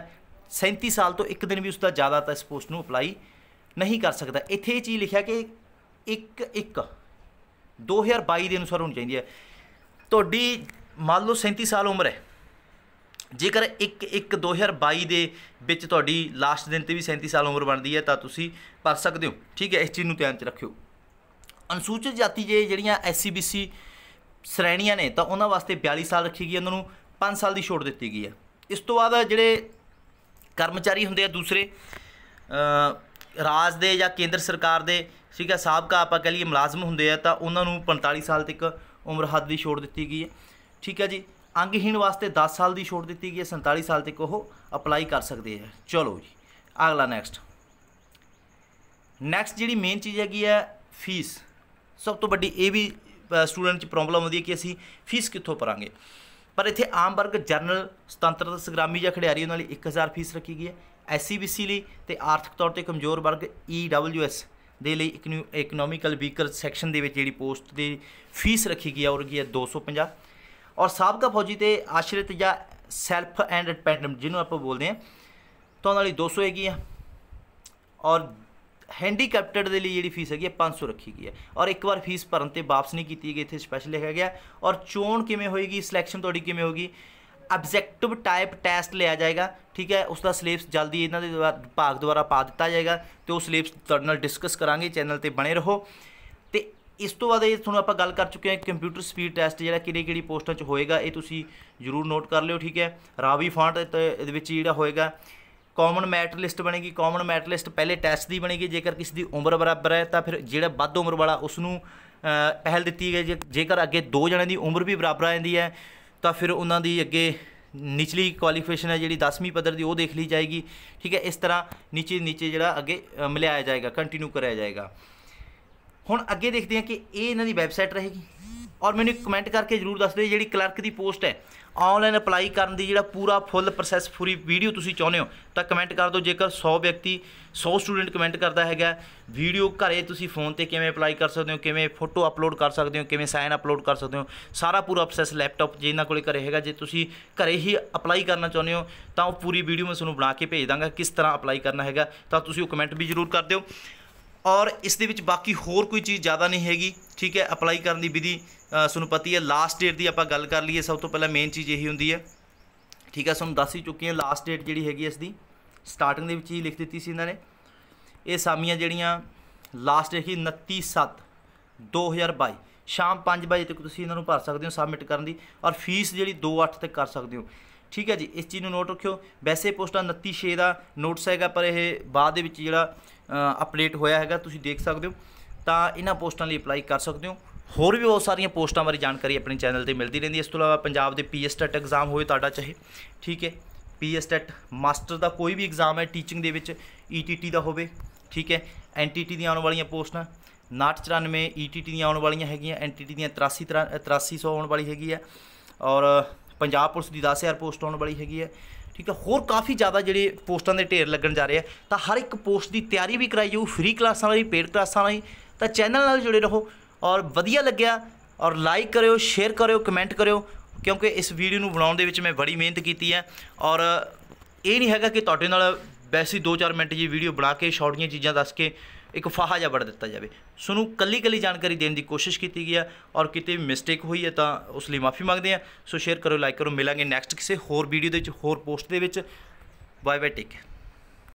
Speaker 1: 37 ਸਾਲ ਤੋਂ ਇੱਕ ਦਿਨ ਵੀ ਉਸ ਦਾ ਜ਼ਿਆਦਾ ਤਾਂ ਇਸ ਪੋਸਟ ਨੂੰ ਅਪਲਾਈ ਨਹੀਂ ਕਰ ਸਕਦਾ ਇੱਥੇ ਇਹ ਚੀਜ਼ ਲਿਖਿਆ ਕਿ 1 1 2022 ਦੇ ਅਨੁਸਾਰ ਹੋਣੀ ਚਾਹੀਦੀ ਹੈ ਤੁਹਾਡੀ ਮੰਨ ਲਓ 37 ਸਾਲ ਉਮਰ ਹੈ ਜੇਕਰ 1 1 2022 ਦੇ ਵਿੱਚ ਤੁਹਾਡੀ ਲਾਸਟ ਦਿਨ ਤੇ ਵੀ 37 ਸਾਲ ਉਮਰ ਬਣਦੀ ਹੈ ਤਾਂ ਤੁਸੀਂ ਭਰ ਸਕਦੇ ਹੋ ਠੀਕ ਹੈ ਇਸ ਚੀਜ਼ ਨੂੰ ਧਿਆਨ 'ਚ ਰੱਖਿਓ ਅਨੁਸੂਚਿਤ ਜਾਤੀ ਜੇ ਜਿਹੜੀਆਂ ਐਸਸੀਬੀਸੀ ਸ਼੍ਰੇਣੀਆਂ ਨੇ ਤਾਂ ਉਹਨਾਂ ਵਾਸਤੇ 42 ਸਾਲ ਰੱਖੀ ਗਈ ਉਹਨਾਂ ਨੂੰ 5 ਸਾਲ ਦੀ ਛੋਟ ਦਿੱਤੀ ਗਈ ਹੈ ਇਸ ਤੋਂ ਬਾਅਦ ਜਿਹੜੇ ਕਰਮਚਾਰੀ ਹੁੰਦੇ ਆ ਦੂਸਰੇ ਰਾਜ ਦੇ ਜਾਂ ਕੇਂਦਰ ਸਰਕਾਰ ਦੇ ਠੀਕ ਹੈ ਸਾਬਕਾ ਆਪਾਂ ਕਹ ਲਈਏ ਮੁਲਾਜ਼ਮ ਹੁੰਦੇ ਆ ਤਾਂ ਉਹਨਾਂ ਨੂੰ 45 ਸਾਲ ਤੱਕ ਉਮਰ ਹੱਦ ਦੀ ਛੋਟ ਦਿੱਤੀ ਗਈ ਹੈ ਠੀਕ ਹੈ ਜੀ ਅੰਗਹੀਣ ਵਾਸਤੇ 10 ਸਾਲ ਦੀ ਛੋਟ ਦਿੱਤੀ ਗਈ ਹੈ 47 ਸਾਲ ਤੱਕ ਉਹ ਅਪਲਾਈ ਕਰ ਸਕਦੇ ਹੈ ਚਲੋ ਜੀ ਅਗਲਾ ਨੈਕਸਟ ਨੈਕਸਟ ਜਿਹੜੀ ਮੇਨ ਚੀਜ਼ ਹੈਗੀ ਹੈ ਫੀਸ ਸਭ ਤੋਂ ਵੱਡੀ ਇਹ ਵੀ ਸਟੂਡੈਂਟ 'ਚ ਪ੍ਰੋਬਲਮ ਆਉਂਦੀ ਹੈ ਕਿ ਅਸੀਂ ਫੀਸ ਕਿੱਥੋਂ ਭਰਾਂਗੇ ਪਰ ਇੱਥੇ ਆਮ ਵਰਗ ਜਨਰਲ ਸੁਤੰਤਰਤਾ ਸੰਗਰਾਮੀ ਜਾਂ ਉਹਨਾਂ ਲਈ 1000 ਫੀਸ ਰੱਖੀ ਗਈ ਹੈ ਐਸਸੀਬੀਸੀ ਲਈ ਤੇ ਆਰਥਿਕ ਤੌਰ ਤੇ ਕਮਜ਼ੋਰ ਵਰਗ ਈਡਬਲਯੂਐਸ e ਦੇ ਲਈ ਇਕਨੋਮਿਕਲ ਵੀਕਰ ਸੈਕਸ਼ਨ ਦੇ ਵਿੱਚ ਜਿਹੜੀ ਪੋਸਟ ਦੀ ਫੀਸ ਰੱਖੀ ਗਈ ਹੈ ਉਹ ਰਹੀ ਹੈ 250 ਔਰ ਸਾਬਕਾ ਫੌਜੀ ਤੇ ਆਸ਼ਰਿਤ ਜਾਂ ਸੈਲਫ ਐਂਡ ਡਿਪੈਂਡੈਂਟ ਜਿਹਨੂੰ ਆਪਾਂ ਬੋਲਦੇ ਆ ਤਾਂ ਉਹਨਾਂ ਲਈ 200 ਹੈਗੀ ਆ ਔਰ ਹੈਂਡੀਕੈਪਟਡ ਦੇ ਲਈ ਜਿਹੜੀ ਫੀਸ ਹੈਗੀ ਹੈ 500 ਰੱਖੀ ਗਈ ਹੈ ਔਰ ਇੱਕ ਵਾਰ ਫੀਸ ਭਰਨ ਤੇ ਵਾਪਸ ਨਹੀਂ ਕੀਤੀ ਗਈ ਇੱਥੇ ਸਪੈਸ਼ਲ ਲਿਖਿਆ ਗਿਆ ਔਰ ਚੋਣ ਕਿਵੇਂ ਹੋਏਗੀ ਸਿਲੈਕਸ਼ਨ ਤੁਹਾਡੀ ਕਿਵੇਂ ਹੋਗੀ ਆਬਜੈਕਟਿਵ ਟਾਈਪ ਟੈਸਟ ਲਿਆ ਜਾਏਗਾ ਠੀਕ ਹੈ ਉਸ ਦਾ ਸਿਲੇਬਸ ਜਲਦੀ ਇਹਨਾਂ ਦੇ ਭਾਗ ਦੁਆਰਾ ਪਾ ਦਿੱਤਾ ਜਾਏਗਾ ਤੇ ਉਹ ਸਿਲੇਬਸ ਤੁਹਾਡੇ ਨਾਲ ਡਿਸਕਸ ਕਰਾਂਗੇ ਚੈਨਲ ਤੇ ਬਣੇ ਰਹੋ ਤੇ ਇਸ ਤੋਂ ਬਾਅਦ ਇਹ ਤੁਹਾਨੂੰ ਆਪਾਂ ਗੱਲ ਕਰ ਚੁੱਕੇ ਹਾਂ ਕੰਪਿਊਟਰ ਸਪੀਡ ਟੈਸਟ ਜਿਹੜਾ ਕਿਹੜੀ ਕਿਹੜੀ ਪੋਸਟਾਂ 'ਚ ਹੋਏਗਾ ਇਹ ਤੁਸੀਂ ਜ਼ਰੂਰ ਨੋਟ ਕਰ ਲਿਓ ਠੀਕ ਹੈ ਰਾਵੀ ਫਾਂਟ ਇਹਦੇ ਵਿੱਚ ਜਿਹੜਾ ਹੋਏਗਾ ਕਾਮਨ ਮੈਟ ਲਿਸਟ ਬਣੇਗੀ ਕਾਮਨ ਮੈਟ ਲਿਸਟ ਪਹਿਲੇ ਟੈਸਟ ਦੀ ਬਣੇਗੀ ਜੇਕਰ ਕਿਸੇ ਦੀ ਉਮਰ ਬਰਾਬਰ ਹੈ ਤਾਂ ਫਿਰ ਜਿਹੜਾ ਵੱਧ ਉਮਰ ਵਾਲਾ ਉਸ ਨੂੰ ਪਹਿਲ ਦਿੱਤੀ ਗਈ ਜੇਕਰ ਅੱਗੇ ਦੋ ਜਣਿਆਂ ਦੀ ਉਮਰ ਵੀ ਬਰਾਬਰ ਜਾਂਦੀ ਹੈ ਤਾਂ ਫਿਰ ਉਹਨਾਂ ਦੀ ਅੱਗੇ ਨਿਚਲੀ ਕੁਆਲੀਫਿਕੇਸ਼ਨ ਹੈ ਜਿਹੜੀ 10ਵੀਂ ਪੱਧਰ ਦੀ ਉਹ ਦੇਖ ਲਈ ਜਾਏਗੀ ਠੀਕ ਹੈ ਇਸ ਤਰ੍ਹਾਂ ਨੀਚੇ ਨੀਚੇ ਜਿਹੜਾ ਅੱਗੇ ਮਿਲਾਇਆ ਜਾਏਗਾ ਕੰਟੀਨਿਊ ਕਰਾਇਆ ਜਾਏਗਾ ਹੁਣ ਅੱਗੇ ਦੇਖਦੇ ਹਾਂ ਕਿ ਇਹ ਇਹਨਾਂ ਦੀ ਵੈਬਸਾਈਟ ਰਹੇਗੀ ਔਰ ਮੈਨੂੰ ਕਮੈਂਟ ਕਰਕੇ ਜਰੂਰ ਦੱਸ ਦਿਓ ਜਿਹੜੀ ਕਲਰਕ ਦੀ ਪੋਸਟ ਹੈ ਆਨਲਾਈਨ ਅਪਲਾਈ ਕਰਨ ਦੀ ਜਿਹੜਾ ਪੂਰਾ ਫੁੱਲ ਪ੍ਰੋਸੈਸ ਪੂਰੀ ਵੀਡੀਓ ਤੁਸੀਂ ਚਾਹੁੰਦੇ ਹੋ ਤਾਂ ਕਮੈਂਟ ਕਰ ਦਿਓ ਜੇਕਰ 100 ਵਿਅਕਤੀ 100 ਸਟੂਡੈਂਟ ਕਮੈਂਟ ਕਰਦਾ ਹੈਗਾ ਵੀਡੀਓ ਘਰੇ ਤੁਸੀਂ ਫੋਨ ਤੇ ਕਿਵੇਂ ਅਪਲਾਈ ਕਰ ਸਕਦੇ ਹੋ ਕਿਵੇਂ ਫੋਟੋ ਅਪਲੋਡ ਕਰ ਸਕਦੇ ਹੋ ਕਿਵੇਂ ਸਾਈਨ ਅਪਲੋਡ ਕਰ ਸਕਦੇ ਹੋ ਸਾਰਾ ਪੂਰਾ ਪ੍ਰੋਸੈਸ ਲੈਪਟਾਪ ਜਿੰਨਾ ਕੋਲੇ ਘਰੇ ਹੈਗਾ ਜੇ ਤੁਸੀਂ ਘਰੇ ਹੀ ਅਪਲਾਈ ਕਰਨਾ ਚਾਹੁੰਦੇ ਹੋ ਤਾਂ ਉਹ ਪੂਰੀ ਵੀਡੀਓ ਮੈਂ ਤੁਹਾਨੂੰ ਬਣਾ ਕੇ ਭੇਜ ਦਾਂਗਾ ਕਿਸ ਤਰ੍ਹਾਂ ਅਪਲਾਈ ਕਰਨਾ ਹੈਗਾ ਤਾਂ ਤੁਸੀਂ ਉਹ ਕਮੈਂਟ ਵੀ ਜ਼ਰੂਰ ਕਰ ਦਿਓ ਔਰ ਇਸ ਦੇ ਵਿੱਚ ਬਾਕੀ ਹੋਰ ਕੋਈ ਚੀਜ਼ ਜ਼ਿਆਦਾ ਨਹੀਂ ਹੈਗੀ ਠੀਕ ਹੈ ਅਪਲਾਈ ਕਰਨ ਦੀ ਵਿਧੀ ਤੁਹਾਨੂੰ ਪਤੀ ਹੈ ਲਾਸਟ ਡੇਟ ਦੀ ਆਪਾਂ ਗੱਲ ਕਰ ਲਈਏ ਸਭ ਤੋਂ ਪਹਿਲਾਂ ਮੇਨ ਚੀਜ਼ ਇਹੀ ਹੁੰਦੀ ਹੈ ਠੀਕ ਹੈ ਤੁਹਾਨੂੰ ਦੱਸ ਹੀ ਚੁੱਕੀ ਹਾਂ ਲਾਸਟ ਡੇਟ ਜਿਹੜੀ ਹੈਗੀ ਇਸ ਦੀ ਸਟਾਰਟਿੰਗ ਦੇ ਵਿੱਚ ਹੀ ਲਿਖ ਦਿੱਤੀ ਸੀ ਇਹਨਾਂ ਨੇ ਇਹ ਸਾਮੀਆਂ ਜਿਹੜੀਆਂ ਲਾਸਟ ਡੇਟ ਹੈ 29/7/2022 ਸ਼ਾਮ 5 ਵਜੇ ਤੱਕ ਤੁਸੀਂ ਇਹਨਾਂ ਨੂੰ ਭਰ ਸਕਦੇ ਹੋ ਸਬਮਿਟ ਕਰਨ ਦੀ ਔਰ ਫੀਸ ਜਿਹੜੀ 28 ਤੱਕ ਕਰ ਸਕਦੇ ਹੋ ਠੀਕ ਹੈ ਜੀ ਇਸ ਚੀਜ਼ ਨੂੰ ਨੋਟ ਰੱਖਿਓ ਵੈਸੇ ਪੋਸਟਾਂ 29 6 ਦਾ ਨੋਟਸ ਹੈਗਾ ਪਰ ਇਹ ਬਾਅਦ ਦੇ ਵਿੱਚ ਜਿਹੜਾ ਅਪਡੇਟ ਹੋਇਆ ਹੈਗਾ ਤੁਸੀਂ ਦੇਖ ਸਕਦੇ ਹੋ ਤਾਂ ਇਹਨਾਂ ਪੋਸਟਾਂ ਲਈ ਅਪਲਾਈ ਕਰ ਸਕਦੇ ਹੋ ਹੋਰ ਵੀ ਬਹੁਤ ਸਾਰੀਆਂ ਪੋਸਟਾਂ ਬਾਰੇ ਜਾਣਕਾਰੀ ਆਪਣੇ ਚੈਨਲ ਤੇ ਮਿਲਦੀ ਰਹਿੰਦੀ ਹੈ ਇਸ ਤੋਂ ਇਲਾਵਾ ਪੰਜਾਬ ਦੇ ਪੀਐਸ ਟੈਟ ਐਗਜ਼ਾਮ ਹੋਏ ਤੁਹਾਡਾ ਚਾਹੇ ਠੀਕ ਹੈ ਪੀਐਸ ਟੈਟ ਮਾਸਟਰ ਦਾ ਕੋਈ ਵੀ ਐਗਜ਼ਾਮ ਹੈ ਟੀਚਿੰਗ ਦੇ ਵਿੱਚ ਈਟੀਟੀ e ਦਾ ਹੋਵੇ ਠੀਕ ਹੈ ਐਨਟੀਟੀ ਦੀਆਂ ਆਉਣ ਵਾਲੀਆਂ ਪੋਸਟਾਂ 994 ਈਟੀਟੀ e ਦੀਆਂ ਆਉਣ ਵਾਲੀਆਂ ਹੈਗੀਆਂ ਐਨਟੀਟੀ ਦੀਆਂ 83 8300 ਆਉਣ ਵਾਲੀ ਹੈਗੀ ਹੈ ਔਰ ਪੰਜਾਬ ਪੁਲਿਸ ਦੀ 10000 ਪੋਸਟ ਆਉਣ ਵਾਲੀ ਹੈਗੀ ਹੈ ਠੀਕ ਹੈ ਹੋਰ ਕਾਫੀ ਜ਼ਿਆਦਾ ਜਿਹੜੇ ਪੋਸਟਾਂ ਦੇ ਢੇਰ ਲੱਗਣ ਜਾ ਰਹੇ ਆ ਤਾਂ ਹਰ ਇੱਕ ਪੋਸਟ ਦੀ ਤਿਆਰੀ ਵੀ ਕਰਾਈ ਜਾਊ ਫ੍ਰੀ ਕਲਾਸਾਂ ਵਾਲੀ ਪੇਡ ਕਲਾਸਾਂ ਵਾਲੀ ਤਾਂ ਚੈਨਲ ਨਾਲ ਜੁੜੇ ਰਹੋ ਔਰ ਵਧੀਆ ਲੱਗਿਆ ਔਰ ਲਾਈਕ ਕਰਿਓ ਸ਼ੇਅਰ ਕਰਿਓ ਕਮੈਂਟ ਕਰਿਓ ਕਿਉਂਕਿ ਇਸ ਵੀਡੀਓ ਨੂੰ ਬਣਾਉਣ ਦੇ ਵਿੱਚ ਮੈਂ ਬੜੀ ਮਿਹਨਤ ਕੀਤੀ ਹੈ ਔਰ ਇਹ ਨਹੀਂ ਹੈਗਾ ਕਿ ਤੁਹਾਡੇ ਨਾਲ ਬੈਸੀ 2-4 ਮਿੰਟ ਜੀ ਵੀਡੀਓ ਬਣਾ ਕੇ ਛੋਟੀਆਂ ਚੀਜ਼ਾਂ ਦੱਸ ਕੇ ਇੱਕ ਫਾਹਾ ਜਾ ਵੜ ਦਿੱਤਾ ਜਾਵੇ ਸੋ ਨੂੰ ਕੱਲੀ ਕੱਲੀ ਜਾਣਕਾਰੀ ਦੇਣ ਦੀ ਕੋਸ਼ਿਸ਼ ਕੀਤੀ ਗਈ ਹੈ ਔਰ ਕਿਤੇ ਵੀ ਮਿਸਟੇਕ ਹੋਈ ਹੈ ਤਾਂ ਉਸ ਲਈ ਮਾਫੀ ਮੰਗਦੇ ਆ ਸੋ ਸ਼ੇਅਰ ਕਰੋ ਲਾਈਕ ਕਰੋ ਮਿਲਾਂਗੇ ਨੈਕਸਟ ਕਿਸੇ ਹੋਰ ਵੀਡੀਓ ਦੇ ਵਿੱਚ ਹੋਰ ਪੋਸਟ ਦੇ ਵਿੱਚ ਬਾਏ ਬਾਏ ਟੇਕ